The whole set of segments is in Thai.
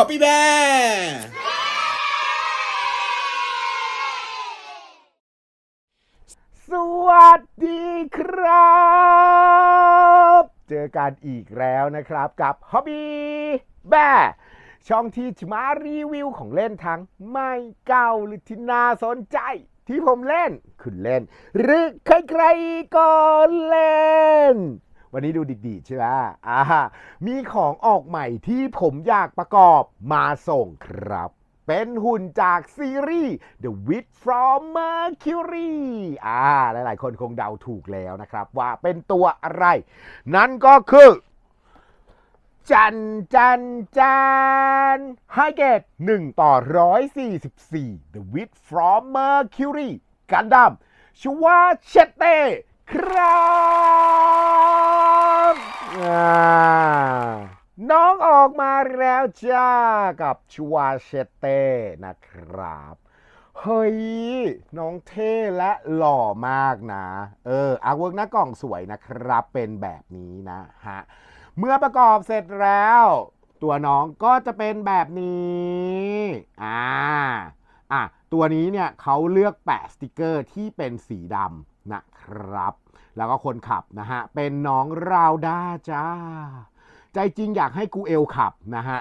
ฮอปปี้แบร์สวัสดีครับ เจอกันอีกแล้วนะครับกับฮอบบี้แบรช่องที่มารีวิวของเล่นทั้งไม่เก่าหรือที่น่าสนใจ ที่ผมเล่นคุณเล่น หรือใครๆก็เล่นวันนี้ดูดีๆใช่ไหมอ่ามีของออกใหม่ที่ผมอยากประกอบมาส่งครับ เป็นหุ่นจากซีรีส์ The Witch from Mercury อ่าหลายๆ คนคงเดาถูกแล้วนะครับ ว่าเป็นตัวอะไร นั่นก็คือจันจันจันไฮเกต1ต่อ 144 The Witch from Mercury กันดัมชัวเชเต้ครับน้องออกมาแล้วจ้ากับชัวเชเต้นะครับ เฮ้ย น้องเท่และหล่อมากนะ เอออาเวิร์กหน้ากล่องสวยนะครับ เป็นแบบนี้นะฮะเมื่อประกอบเสร็จแล้ว ตัวน้องก็จะเป็นแบบนี้อ่าอ่ะตัวนี้เนี่ยเขาเลือกแปะสติกเกอร์ที่เป็นสีดำครับแล้วก็คนขับนะฮะเป็นน้องราวด้าจ้า ใจจริงอยากให้กูเอลขับนะฮะ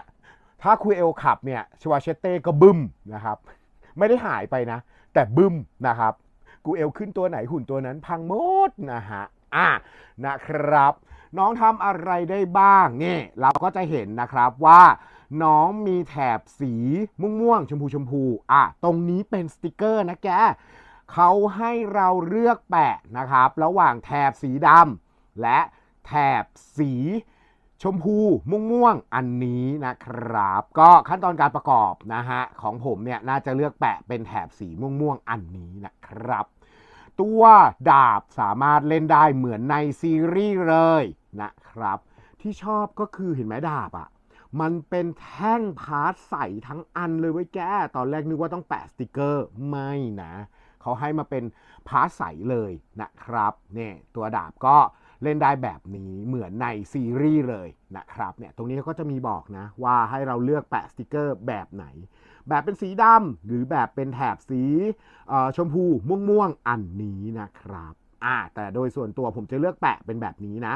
ถ้ากูเอลขับเนี่ยชวาเชเต้ก็บึ้มนะครับไม่ได้หายไปนะแต่บึ้มนะครับ กูเอลขึ้นตัวไหนหุ่นตัวนั้นพังหมดนะฮะอ่ะนะครับน้องทำอะไรได้บ้างนี่เราก็จะเห็นนะครับว่า น้องมีแถบสีม่วงๆ ชมพูชมพูอ่ะตรงนี้เป็นสติกเกอร์นะแกเขาให้เราเลือกแปะนะครับ ระหว่างแถบสีดำและแถบสีชมพูม่วงวงอันนี้นะครับ ก็ขั้นตอนการประกอบนะฮะของผมเนี่ยน่าจะเลือกแปะเป็นแถบสีม่วงวงอันนี้นะครับ ตัวดาบสามารถเล่นได้เหมือนในซีรีส์เลยนะครับ ที่ชอบก็คือเห็นไหมดาบอะ่ะ มันเป็นแท่งพาร์ทใสทั้งอันเลยไว้แกตอนแรกนึกว่าต้องแปะสติกเกอร์ ไม่นะเขาให้มาเป็นพาสใสเลยนะครับเนี่ยตัวดาบก็เล่นได้แบบนี้เหมือนในซีรีส์เลยนะครับเนี่ยตรงนี้ก็จะมีบอกนะว่าให้เราเลือกแปะสติกเกอร์แบบไหน แบบเป็นสีดำหรือแบบเป็นแถบสีชมพูม่วงม่วงอันนี้นะครับอ่าแต่โดยส่วนตัวผมจะเลือกแปะเป็นแบบนี้นะ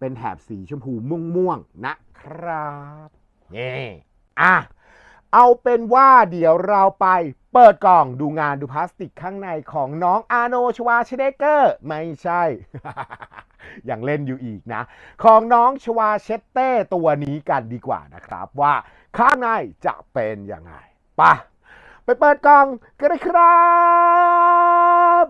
เป็นแถบสีชมพูม่วงม่วงนะครับเย่อ่าเอาเป็นว่าเดี๋ยวเราไปเปิดกล่องดูงานดูพลาสติกข้างในของน้องอาโนชวาเชเดเกอร์ไม่ใช่ อย่างเล่นอยู่อีกนะ ของน้องชวาเชเต้ตัวนี้กันดีกว่านะครับ ว่าข้างในจะเป็นยังไงปะไปเปิดกล่องกันเลยครับ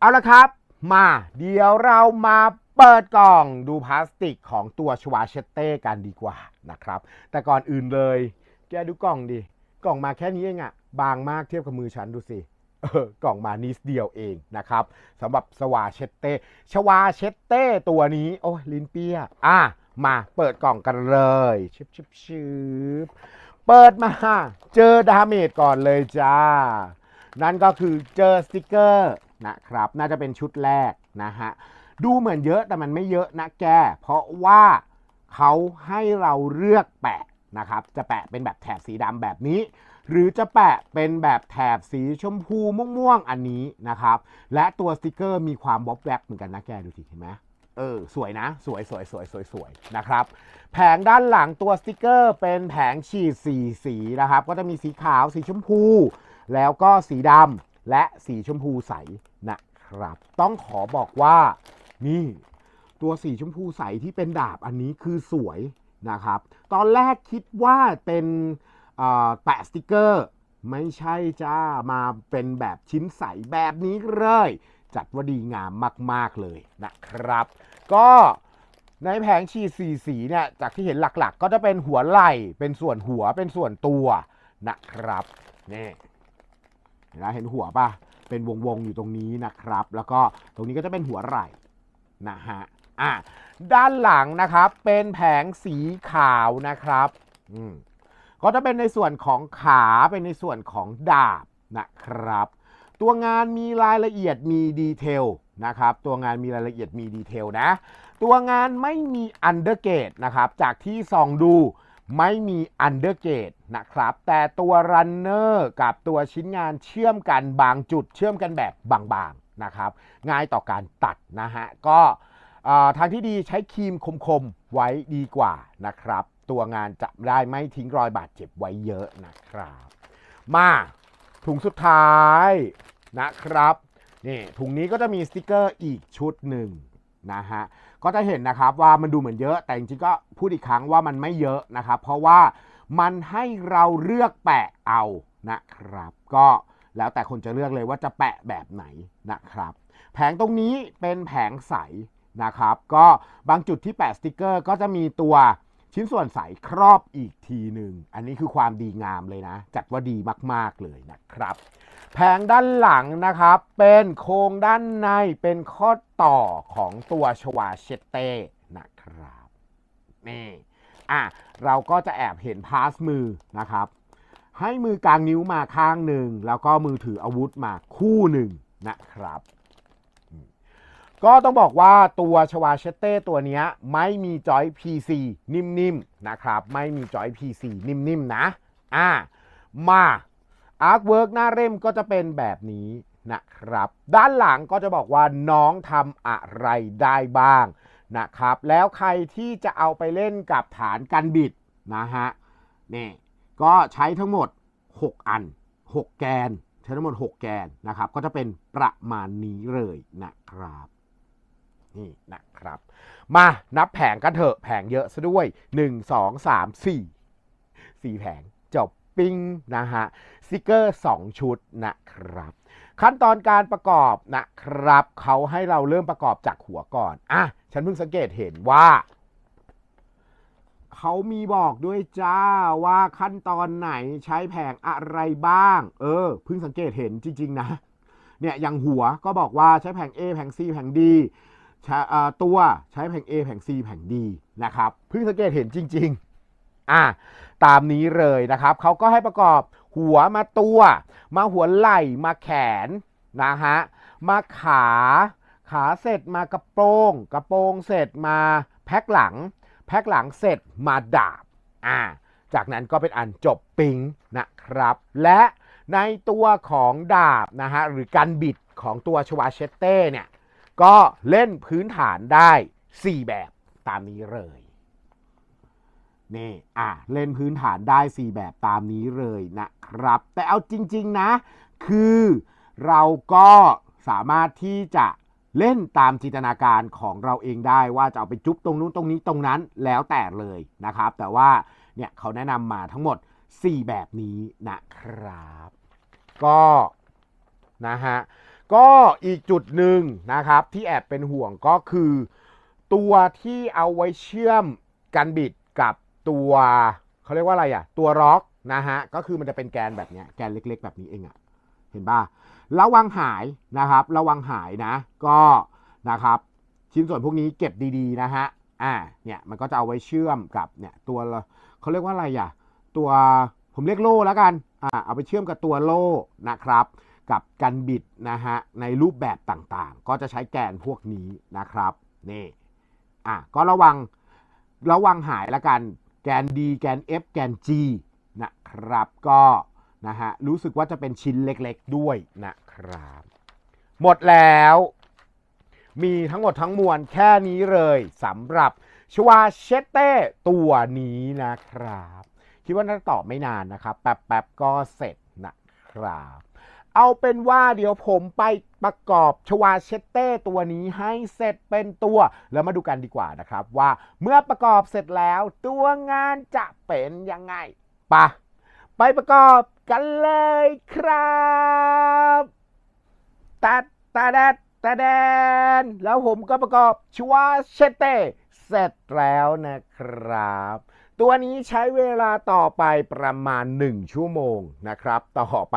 เอาละครับมาเดี๋ยวเรามาเปิดกล่องดูพลาสติกของตัวชวาเชเต้กันดีกว่านะครับ แต่ก่อนอื่นเลยแกดูกล่องดิกล่องมาแค่นี้เองอะบางมากเทียบกับมือฉัน ดูสิกล่องมานิดเดียวเองนะครับสำหรับสวาเชตเต้ชวาเชตเต้ตัวนี้โอ้ลินเปียอ่ะมาเปิดกล่องกันเลย ชิบชิบชิบเปิดมาเจอดาเมจก่อนเลยจ้า นั่นก็คือเจอสติกเกอร์นะครับน่าจะเป็นชุดแรกนะฮะ ดูเหมือนเยอะแต่มันไม่เยอะนะแก เพราะว่าเขาให้เราเลือกแปะนะครับจะแปะเป็นแบบแถบสีดำแบบนี้ หรือจะแปะเป็นแบบแถบสีชมพูม่วงๆอันนี้นะครับ และตัวสติกเกอร์มีความบ๊อบแวบเหมือนกันนะแกดูสิเห็นไหมเออสวยนะสวยสวยสวยสวยสวยนะครับ แผงด้านหลังตัวสติกเกอร์เป็นแผงฉีดสีสีนะครับ ก็จะมีสีขาวสีชมพูแล้วก็สีดำและสีชมพูใส นะครับ ต้องขอบอกว่านี่ ตัวสีชมพูใสที่เป็นดาบอันนี้คือสวยนะครับตอนแรกคิดว่าเป็นแปะสติกเกอร์ ไม่ใช่จ้า มาเป็นแบบชิ้นใสแบบนี้เลย จัดว่าดีงามมาก ๆเลยนะครับก็ในแผงฉีดสีสีเนี่ยจากที่เห็นหลักๆก็จะเป็นหัวไหล่เป็นส่วนหัวเป็นส่วนตัวนะครับนี่นะเห็นหัวปะเป็นวงๆอยู่ตรงนี้นะครับแล้วก็ตรงนี้ก็จะเป็นหัวไหล่นะฮะอ่ะด้านหลังนะครับเป็นแผงสีขาวนะครับก็จะเป็นในส่วนของขาเป็นในส่วนของดาบนะครับ ตัวงานมีรายละเอียดมีดีเทลนะครับ ตัวงานมีรายละเอียดมีดีเทลนะ ตัวงานไม่มีอันเดอร์เกตนะครับ จากที่ซองดูไม่มีอันเดอร์เกตนะครับ แต่ตัวรันเนอร์กับตัวชิ้นงานเชื่อมกันบางจุดเชื่อมกันแบบบางๆนะครับ ง่ายต่อการตัดนะฮะก็ทางที่ดีใช้ครีมคมๆไว้ดีกว่านะครับตัวงานจะได้ไม่ทิ้งรอยบาดเจ็บไว้เยอะนะครับมาถุงสุดท้ายนะครับนี่ถุงนี้ก็จะมีสติกเกอร์อีกชุดหนึ่งนะฮะก็จะเห็นนะครับว่ามันดูเหมือนเยอะแต่จริงๆก็พูดอีกครั้งว่ามันไม่เยอะนะครับเพราะว่ามันให้เราเลือกแปะเอานะครับก็แล้วแต่คนจะเลือกเลยว่าจะแปะแบบไหนนะครับแผงตรงนี้เป็นแผงใสนะครับก็บางจุดที่แปะสติกเกอร์ก็จะมีตัวชิ้นส่วนใสครอบอีกทีหนึ่งอันนี้คือความดีงามเลยนะ จัดว่าดีมากๆเลยนะครับ แผงด้านหลังนะครับ เป็นโครงด้านในเป็นข้อต่อของตัวชวาเชเต้นะครับนี่อ่ะเราก็จะแอบเห็นพาสมือนะครับ ให้มือกลางนิ้วมาข้างหนึ่ง แล้วก็มือถืออาวุธมาคู่หนึ่งนะครับก็ต้องบอกว่าตัวชวาเชเต้ตัวนี้ไม่มีจอย PC นิ่มๆนะครับ ไม่มีจอย PC นิ่มๆนะอ่ามาอาร์คเวิร์กหน้าเร่มก็จะเป็นแบบนี้นะครับ ด้านหลังก็จะบอกว่าน้องทำอะไรได้บ้างนะครับ แล้วใครที่จะเอาไปเล่นกับฐานกันบิดนะฮะนี่ก็ใช้ทั้งหมด 6 อัน 6 แกนใช้ทั้งหมด 6 แกนนะครับ ก็จะเป็นประมาณนี้เลยนะครับนี่นะครับ มานับแผงกันเถอะแผงเยอะซะด้วย 1 2 3 4 4 แผงจบปิ้งนะฮะสติกเกอร์2ชุดนะครับ ขั้นตอนการประกอบนะครับ เขาให้เราเริ่มประกอบจากหัวก่อน อ่ะ ฉันเพิ่งสังเกตเห็นว่าเขามีบอกด้วยจ้าว่าขั้นตอนไหนใช้แผงอะไรบ้างเออเพิ่งสังเกตเห็นจริงๆนะเนี่ยอย่างหัวก็บอกว่าใช้แผง A แผง C แผง D ตัวใช้แผง A แผง C แผง D นะครับเพิ่งสังเกตเห็นจริงๆอ่าตามนี้เลยนะครับเขาก็ให้ประกอบหัวมาตัว มาหัวไหล่ มาแขนนะฮะมาขาขาเสร็จมากระโปรง กระโปรงเสร็จมาแพ็กหลัง แพ็กหลังเสร็จมาดาบอ่าจากนั้นก็เป็นอันจบปิงนะครับและในตัวของดาบนะฮะหรือการบิดของตัวชวาเชตเต้เนี่ยก็เล่นพื้นฐานได้ 4 แบบตามนี้เลยนี่อ่ะเล่นพื้นฐานได้ 4 แบบตามนี้เลยนะครับ แต่เอาจริง ๆนะ คือเราก็สามารถที่จะเล่นตามจินตนาการของเราเองได้ว่าจะเอาไปจุ๊บตรงนู้นตรงนี้ตรงนั้นแล้วแต่เลยนะครับ แต่ว่าเนี่ย เขาแนะนำมาทั้งหมด 4 แบบนี้นะครับก็ นะฮะก็อีกจุดหนึ่งนะครับที่แอบเป็นห่วงก็คือ ตัวที่เอาไว้เชื่อมกันบิดกับตัวเขาเรียกว่าอะไรอ่ะตัวล็อกนะฮะก็คือมันจะเป็นแกนแบบเนี้ยแกนเล็กๆ แบบนี้เองอ่ะเห็นป่ะระวังหายนะครับ ระวังหายนะก็นะครับ ชิ้นส่วนพวกนี้เก็บดีๆนะฮะอ่าเนี่ยมันก็จะเอาไว้เชื่อมกับเนี่ยตัวเขาเรียกว่าอะไรอ่ะตัวผมเรียกโล่แล้วกันอ่าเอาไปเชื่อมกับตัวโล่นะครับกับกันบิดนะฮะในรูปแบบต่างๆ ก็จะใช้แกนพวกนี้นะครับนี่อ่ะก็ระวังระวังหายละกันแกน D แกน F แกน G นะครับก็นะฮะรู้สึกว่าจะเป็นชิ้นเล็กๆด้วยนะครับ หมดแล้ว มีทั้งหมดทั้งมวลแค่นี้เลยสำหรับชวาเชเต้ตัวนี้นะครับคิดว่าน่าตอบไม่นานนะครับแป๊บๆก็เสร็จนะครับเอาเป็นว่าเดี๋ยวผมไปประกอบชวาเชตเต้ตัวนี้ให้เสร็จเป็นตัว แล้วมาดูกันดีกว่านะครับว่าเมื่อประกอบเสร็จแล้วตัวงานจะเป็นยังไงปะไปประกอบกันเลยครับตัดตาแดดตาแดนแล้วผมก็ประกอบ ชวาเชตเต้เสร็จแล้วนะครับตัวนี้ใช้เวลาต่อไปประมาณ 1 ชั่วโมงนะครับ ต่อไป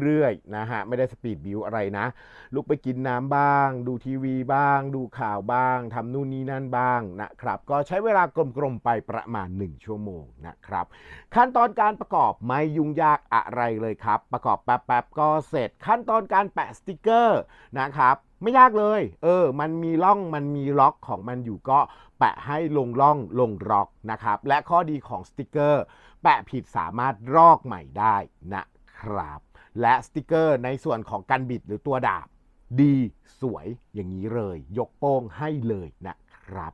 เรื่อยๆนะฮะไม่ได้สปีดบิวอะไรนะลุกไปกินน้ำบ้างดูทีวีบ้าง ดูข่าวบ้างทำนู่นนี่นั่นบ้างนะครับ ก็ใช้เวลากลมๆไปประมาณ 1 ชั่วโมงนะครับ ขั้นตอนการประกอบไม่ยุ่งยากอะไรเลยครับ ประกอบแป๊บๆก็เสร็จขั้นตอนการแปะสติกเกอร์นะครับไม่ยากเลย เออ มันมีล่อง มันมีล็อกของมันอยู่ก็ แปะให้ลงล่องลงล็อกนะครับ และข้อดีของสติกเกอร์ แปะผิดสามารถรอกใหม่ได้นะครับ และสติกเกอร์ในส่วนของการบิดหรือตัวดาบ ดีสวยอย่างนี้เลย ยกโป้งให้เลยนะ ครับ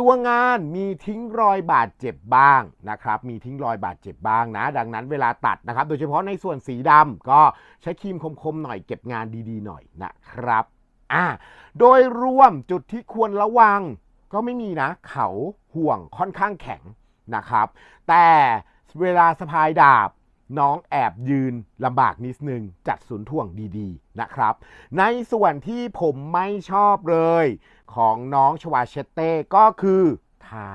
ตัวงานมีทิ้งรอยบาดเจ็บบ้างนะครับ มีทิ้งรอยบาดเจ็บบ้างนะ ดังนั้นเวลาตัดนะครับ โดยเฉพาะในส่วนสีดำก็ใช้ครีมคมๆหน่อยเก็บงานดีๆ หน่อยนะครับ่าโดยรวมจุดที่ควรระวังก็ไม่มีนะ เขาห่วงค่อนข้างแข็งนะครับ แต่เวลาสะพายดาบน้องแอบยืนลำบากนิดนึง จัดศูนย์ท่วงดีๆนะครับ ในส่วนที่ผมไม่ชอบเลย ของน้องชวาเชเต้ก็คือเท้า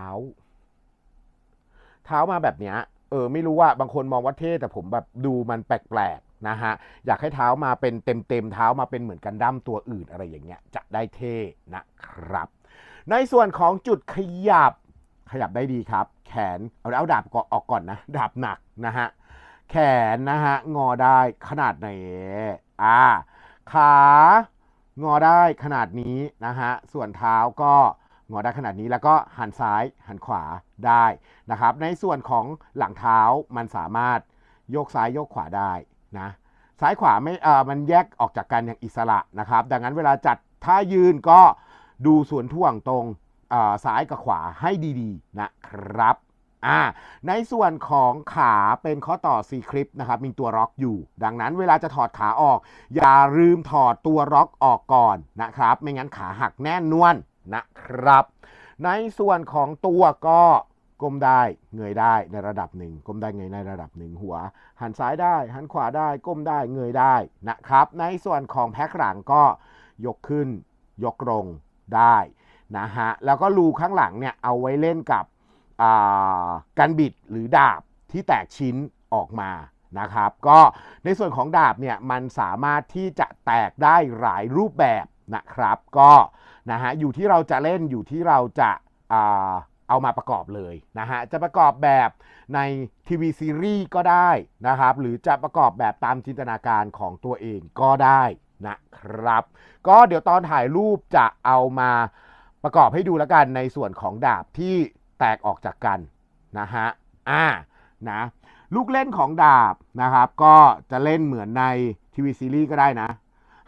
เท้ามาแบบเนี้ย เออไม่รู้ว่าบางคนมองว่าเท่แต่ผมแบบดูมันแปลกนะฮะอยากให้เท้ามาเป็นเต็มเต็มเท้ามาเป็นเหมือนกันดั้มตัวอื่นอะไรอย่างเงี้ยจะได้เท่นะครับ ในส่วนของจุดขยับขยับได้ดีครับ แขนเอาเอาดาบก่อออกก่อนนะดาบหนักนะฮะแขนนะฮะงอได้ขนาดไหนอ่าขางอได้ขนาดนี้นะฮะส่วนเท้าก็งอได้ขนาดนี้ แล้วก็หันซ้ายหันขวาได้นะครับในส่วนของหลังเท้ามันสามารถโยกซ้ายโยกขวาได้นะซ้ายขวาไม่เออมันแยกออกจากกันอย่างอิสระนะครับดังนั้นเวลาจัดท่ายืนก็ดูส่วนท่วงตรงซ้ายกับขวาให้ดีๆนะครับอ่าในส่วนของขาเป็นข้อต่อ C คลิปนะครับ มีตัวล็อกอยู่ ดังนั้นเวลาจะถอดขาออก อย่าลืมถอดตัวล็อกออกก่อนนะครับ ไม่งั้นขาหักแน่นวลนนะครับ ในส่วนของตัวก็ก้มได้เงยได้ในระดับหนึ่งก้มได้เงยในระดับหนึ่งหัว หันซ้ายได้ หันขวาได้ ก้มได้เงยได้นะครับในส่วนของแพ็คหลังก็ยกขึ้นยกลงได้นะฮะแล้วก็รูข้างหลังเนี่ย เอาไว้เล่นกับกันบิดหรือดาบที่แตกชิ้นออกมานะครับก็ในส่วนของดาบเนี่ยมันสามารถที่จะแตกได้หลายรูปแบบนะครับก็นะฮะอยู่ที่เราจะเล่นอยู่ที่เราจะเอามาประกอบเลย นะฮะ จะประกอบแบบในทีวีซีรีส์ก็ได้นะครับ หรือจะประกอบแบบตามจินตนาการของตัวเองก็ได้นะครับ ก็เดี๋ยวตอนถ่ายรูปจะเอามาประกอบให้ดูแล้วกันในส่วนของดาบที่แตกออกจากกันนะฮะอ่านะลูกเล่นของดาบนะครับ ก็จะเล่นเหมือนในทีวีซีรีส์ก็ได้นะ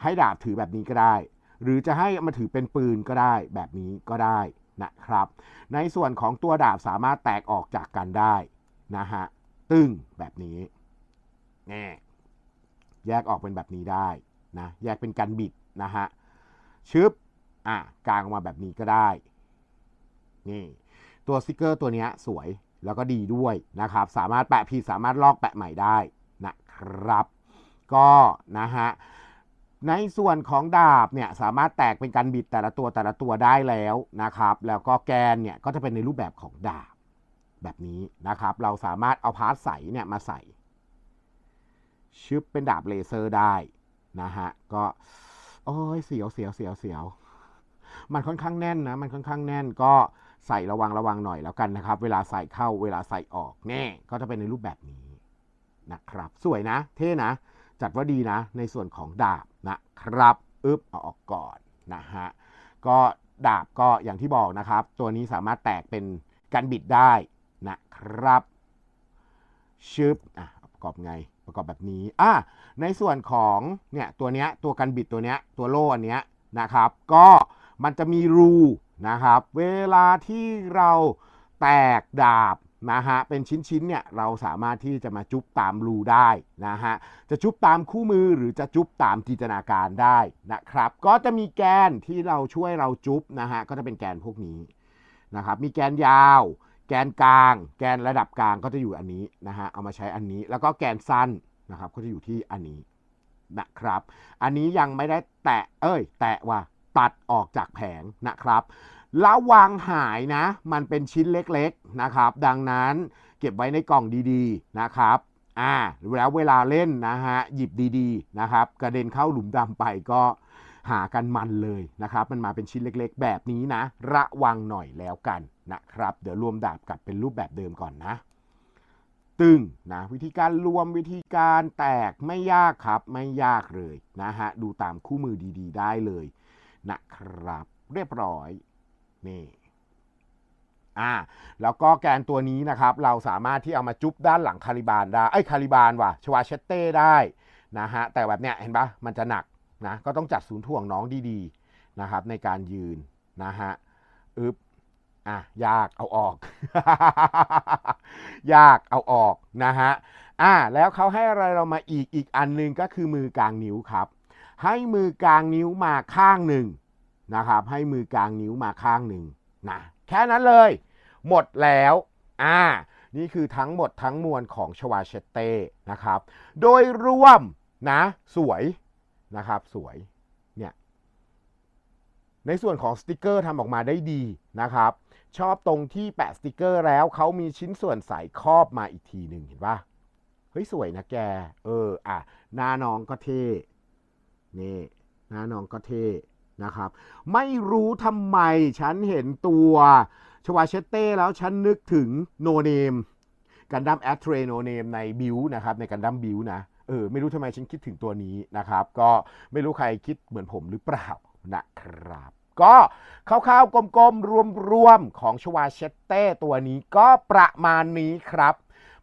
ให้ดาบถือแบบนี้ก็ได้ หรือจะให้มาถือเป็นปืนก็ได้แบบนี้ก็ได้นะครับ ในส่วนของตัวดาบสามารถแตกออกจากกันได้นะฮะตึงแบบนี้แง่แยกออกเป็นแบบนี้ได้นะแยกเป็นการบิดนะฮะชึบอ่ะกางออกมาแบบนี้ก็ได้ นี่ตัวสติกเกอร์ตัวนี้สวยแล้วก็ดีด้วยนะครับสามารถแปะผิดสามารถลอกแปะใหม่ได้นะครับก็นะฮะในส่วนของดาบเนี่ยสามารถแตกเป็นการบิดแต่ละตัวแต่ละตัวได้แล้วนะครับ แล้วก็แกนเนี่ยก็จะเป็นในรูปแบบของดาบ แบบนี้นะครับ เราสามารถเอาพาร์ทใสเนี่ยมาใส่ชึบเป็นดาบเลเซอร์ได้นะฮะก็ โอ้ยเสียวเสียวเสียวเสียวมันค่อนข้างแน่นนะ มันค่อนข้างแน่น ก็ใส่ระวังระวังหน่อยแล้วกันนะครับ เวลาใส่เข้าเวลาใส่ออกแน่ก็จะเป็นในรูปแบบนี้นะครับ สวยนะ เท่นะจัดว่าดีนะในส่วนของดาบนะครับอึบเอาออกก่อนนะฮะก็ดาบก็อย่างที่บอกนะครับตัวนี้สามารถแตกเป็นการบิดได้นะครับชึบอ่ะประกอบไงประกอบแบบนี้อ่ะในส่วนของเนี่ยตัวเนี้ยตัวการบิดตัวเนี้ยตัวโล่อันเนี้ยนะครับก็มันจะมีรูนะครับเวลาที่เราแตกดาบนะฮะเป็นชิ้น ๆเนี่ยเราสามารถที่จะมาจุ๊บตามรูได้นะฮะจะจุ๊บตามคู่มือหรือจะจุ๊บตามจินตนาการได้นะครับก็จะมีแกนที่เราช่วยเราจุ๊บนะฮะก็จะเป็นแกนพวกนี้นะครับมีแกนยาว แกนกลาง แกนระดับกลางก็จะอยู่อันนี้นะฮะเอามาใช้อันนี้แล้วก็แกนสั้นนะครับก็จะอยู่ที่อันนี้นะครับอันนี้ยังไม่ได้แตะเอ้ยแตะว่าตัดออกจากแผงนะครับระวังหายนะ มันเป็นชิ้นเล็ก ๆนะครับ ดังนั้นเก็บไว้ในกล่องดีๆนะครับ อ่าแล้วเวลาเล่นนะฮะ หยิบดีๆนะครับ กระเด็นเข้าหลุมดำไปก็หากันมันเลย นะครับ มันมาเป็นชิ้นเล็กๆแบบนี้นะ ระวังหน่อยแล้วกันนะครับ เดี๋ยวรวมดาบกลับเป็นรูปแบบเดิมก่อนนะ ตึงนะ วิธีการรวมวิธีการแตกไม่ยากครับ ไม่ยากเลยนะฮะ ดูตามคู่มือดีๆได้เลยนะครับ เรียบร้อยนี่ อ่า แล้วก็แกนตัวนี้นะครับ เราสามารถที่เอามาจุ๊บด้านหลังคาริบานได้ไอ้คาริบานว่ะ ชวาเชตเต้ได้ นะฮะ แต่แบบเนี้ย เห็นปะ มันจะหนักนะ ก็ต้องจัดศูนย์ถ่วงน้องดีๆ นะครับในการยืน นะฮะ อึบอ่ะยาก เอาออก ยาก เอาออก นะฮะ อ่า แล้วเขาให้อะไรเรามาอีกอีกอันนึง ก็คือมือกลางนิ้วครับ ให้มือกลางนิ้วมาข้างหนึ่งนะครับให้มือกลางนิ้วมาข้างหนึ่งนะแค่นั้นเลย หมดแล้วอ่านี่คือทั้งหมดทั้งมวลของชวาเชเต้นะครับ โดยรวมนะสวยนะครับสวยเนี่ยในส่วนของสติกเกอร์ทำออกมาได้ดีนะครับชอบตรงที่แปะสติกเกอร์แล้วเขามีชิ้นส่วนสายครอบมาอีกทีหนึ่งเห็นปะเฮ้ยสวยนะแกเอออ่ะหน้าน้องก็เท่นี่หน้าน้องก็เท่นะครับไม่รู้ทำไมฉันเห็นตัวชวาเชเต้แล้วฉันนึกถึงโนเนมกันดั้มแอตเทรโนเนมในบิวนะครับในกันดั้มบิวนะเออไม่รู้ทำไมฉันคิดถึงตัวนี้นะครับ ก็ไม่รู้ใครคิดเหมือนผมหรือเปล่านะครับ ก็คร่าวๆกลมๆ รวมๆ ของชวาเชเต้ตัวนี้ก็ประมาณนี้ครับ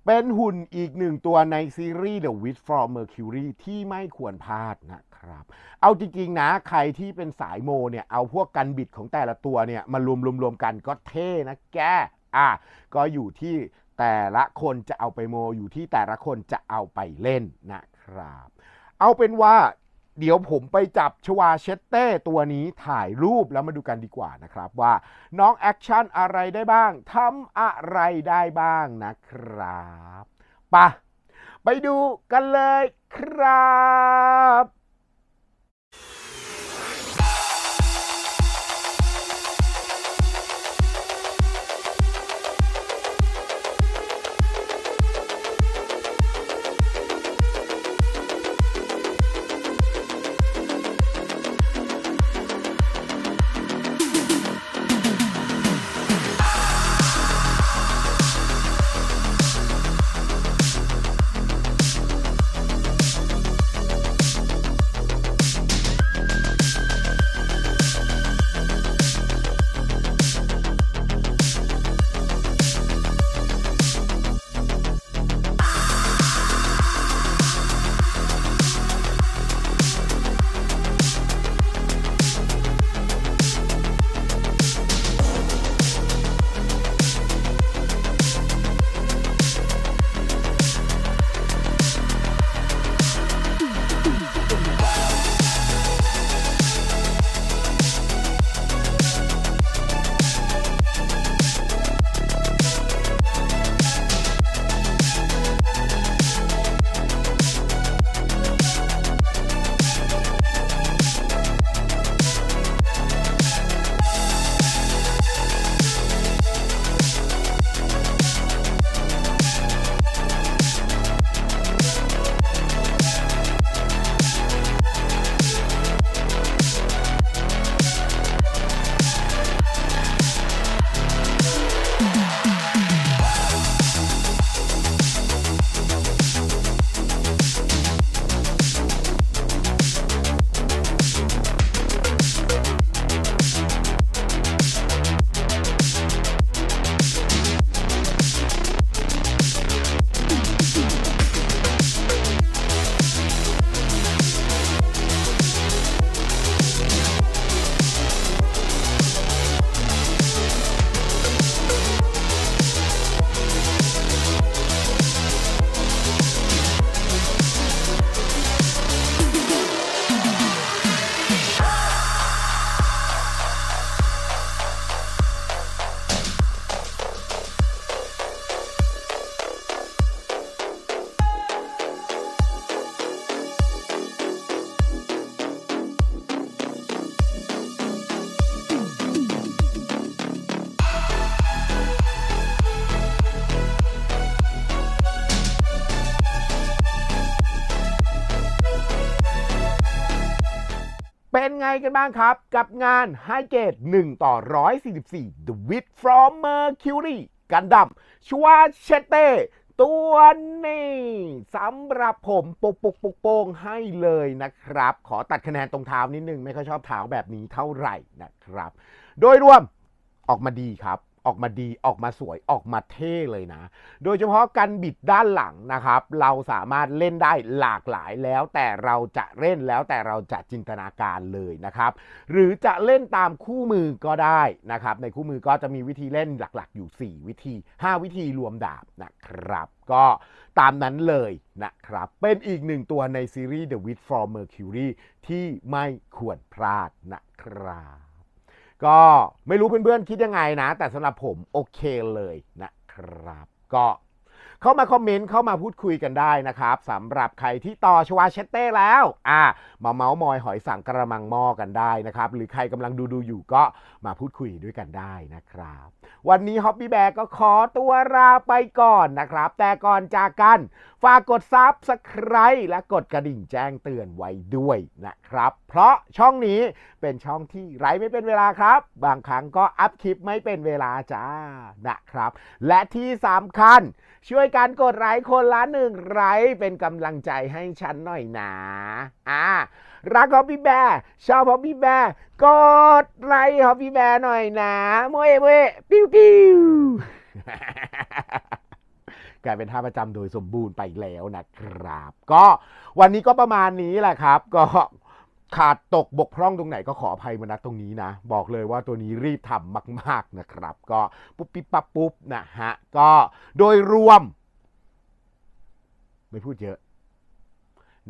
เป็นหุ่นอีกหนึ่งตัวในซีรีส์ The Witch from Mercury ที่ไม่ควรพลาดนะครับ เอาจริงๆนะ ใครที่เป็นสายโมเนี่ย เอาพวกกันบิดของแต่ละตัวเนี่ย มารวมๆๆกันก็เท่นะแก อ่ะก็อยู่ที่แต่ละคนจะเอาไปโมอยู่ที่แต่ละคนจะเอาไปเล่นนะครับ เอาเป็นว่าเดี๋ยวผมไปจับชวาเชตเต้ตัวนี้ถ่ายรูปแล้วมาดูกันดีกว่านะครับว่าน้องแอคชั่นอะไรได้บ้างทำอะไรได้บ้างนะครับปะไปดูกันเลยครับกันบ้างครับกับงาน h i g h เก1ต่อ 144 The Wit from Mercury กันดัมชวาเชเต้ตัวนี้สำหรับผมปกปกปกโป้งให้เลยนะครับ ขอตัดคะแนนตรงเท้านิดนึง ไม่ค่อยชอบเท้าแบบนี้เท่าไหร่นะครับ โดยรวมออกมาดีครับออกมาดีออกมาสวยออกมาเท่เลยนะ โดยเฉพาะการบิดด้านหลังนะครับ เราสามารถเล่นได้หลากหลายแล้วแต่เราจะเล่นแล้วแต่เราจะจินตนาการเลยนะครับ หรือจะเล่นตามคู่มือก็ได้นะครับ ในคู่มือก็จะมีวิธีเล่นหลักๆ อยู่ 4 วิธี 5 วิธีรวมดาบนะครับ ก็ตามนั้นเลยนะครับเป็นอีกหนึ่งตัวในซีรีส์ The Witch from Mercury ที่ไม่ควรพลาดนะครับก็ไม่รู้เพื่อนๆคิดยังไงนะ แต่สำหรับผมโอเคเลยนะครับ ก็เข้ามาคอมเมนต์เข้ามาพูดคุยกันได้นะครับสำหรับใครที่ต่อชวาเชตเต้แล้ว อ่า มาเมาส์มอยหอยสังกระมังหม้อกันได้นะครับหรือใครกำลังดูดูอยู่ก็มาพูดคุยด้วยกันได้นะครับ วันนี้ฮอปปี้แบกก็ขอตัวลาไปก่อนนะครับแต่ก่อนจากกันฝากกดซับสไครต์และกดกระดิ่งแจ้งเตือนไว้ด้วยนะครับ เพราะช่องนี้เป็นช่องที่ไร้ไม่เป็นเวลาครับ บางครั้งก็อัพคลิปไม่เป็นเวลาจ้านะครับ และที่สำคัญ ช่วยการกดไลค์คนละหนึ่งไลค์เป็นกำลังใจให้ฉันหน่อยนะอ่ารักฮองพี้แบร์ชอบฮองพี้แบร์กดไลค์ฮองพี้แบร์หน่อยนะมวยมวยปิ้วปิ้วกลายเป็นท่าประจำโดยสมบูรณ์ไปแล้วนะครับ ก็วันนี้ก็ประมาณนี้แหละครับ ก็ขาดตกบกพร่องตรงไหนก็ขออภัยมานักตรงนี้นะ บอกเลยว่าตัวนี้รีบทำมากๆนะครับ ก็ปุ๊บปิ๊บปั๊บปุ๊บนะฮะก็โดยรวมไม่พูดเยอะ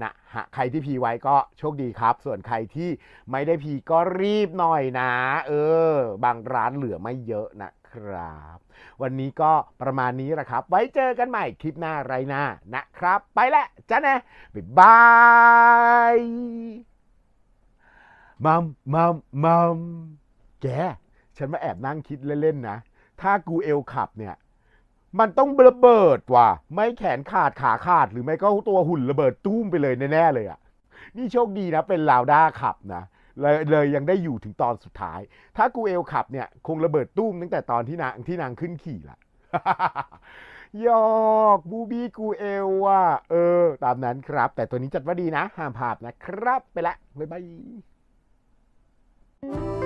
นะฮะใครที่พีไว้ก็โชคดีครับ ส่วนใครที่ไม่ได้พีก็รีบหน่อยนะ เออ บางร้านเหลือไม่เยอะนะครับวันนี้ก็ประมาณนี้แหละครับ ไว้เจอกันใหม่คลิปหน้าไรหน้านะครับ ไปละจ้านะบ๊ายบายมัมมัมมัมแกฉันมาแอบนั่งคิดเล่นๆนะถ้ากูเอลขับเนี่ยมันต้องระเบิดว่ะไม่แขนขาดขาขาด หรือไม่ก็ตัวหุ่นระเบิดตุ้มไปเลยแน่ ๆ เลยอะ่ะนี่โชคดีนะเป็นลาวด้าขับนะเลยเลยยังได้อยู่ถึงตอนสุดท้าย ถ้ากูเอลขับเนี่ย คงระเบิดตุ้มตั้งแต่ตอนที่นางที่นางขึ้นขี่ละยอกบูบี้กูเอลว่ะเออ ตามนั้นครับ แต่ตัวนี้จัดว่าดีนะ ห้ามพลาดนะครับ ไปละบ๊ายบาย